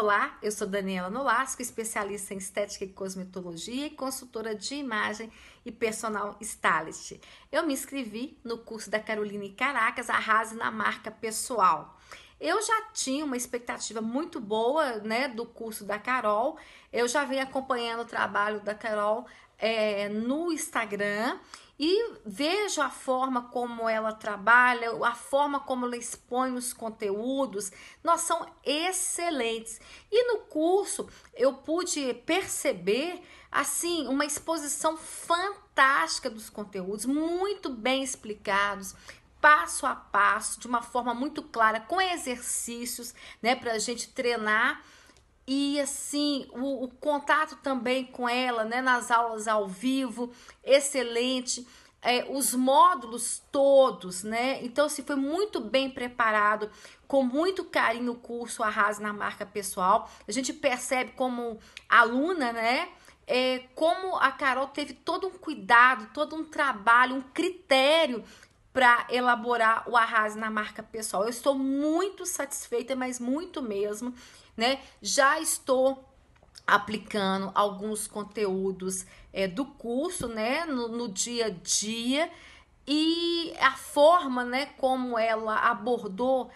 Olá, eu sou Daniela Nolasco, especialista em estética e cosmetologia e consultora de imagem e personal stylist. Eu me inscrevi no curso da em Caracas Arrase na Marca Pessoal. Eu já tinha uma expectativa muito boa, né, do curso da Carol. Eu já venho acompanhando o trabalho da Carol é, no Instagram e vejo a forma como ela trabalha, a forma como ela expõe os conteúdos, nós são excelentes. E no curso eu pude perceber assim uma exposição fantástica dos conteúdos, muito bem explicados, passo a passo, de uma forma muito clara, com exercícios, né, para a gente treinar. E assim, o, o, contato também com ela, né, nas aulas ao vivo, excelente. É, os módulos todos, né? Então, se assim, foi muito bem preparado, com muito carinho o curso Arrasa na Marca Pessoal. A gente percebe como aluna, né? É, como a Carol teve todo um cuidado, todo um trabalho, um critério para elaborar o arras na marca pessoal. Eu estou muito satisfeita, mas muito mesmo, né? Já estou aplicando alguns conteúdos é, do curso, né, no, no dia a dia e a forma, né, como ela abordou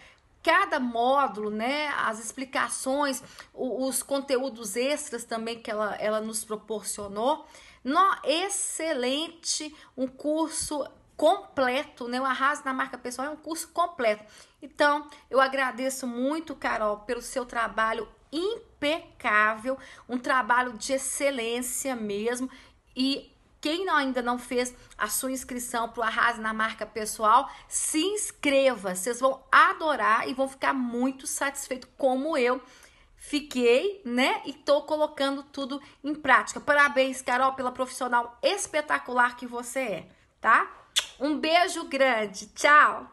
cada módulo, né, as explicações, os conteúdos extras também que ela, ela nos proporcionou. No, excelente, um curso completo, né? O Arraso na Marca Pessoal é um curso completo. Então, eu agradeço muito, Carol, pelo seu trabalho impecável, um trabalho de excelência mesmo. E quem ainda não fez a sua inscrição para o Arrase na Marca Pessoal, se inscreva. Vocês vão adorar e vão ficar muito satisfeitos, como eu fiquei, né? E tô colocando tudo em prática. Parabéns, Carol, pela profissional espetacular que você é, tá? Um beijo grande. Tchau!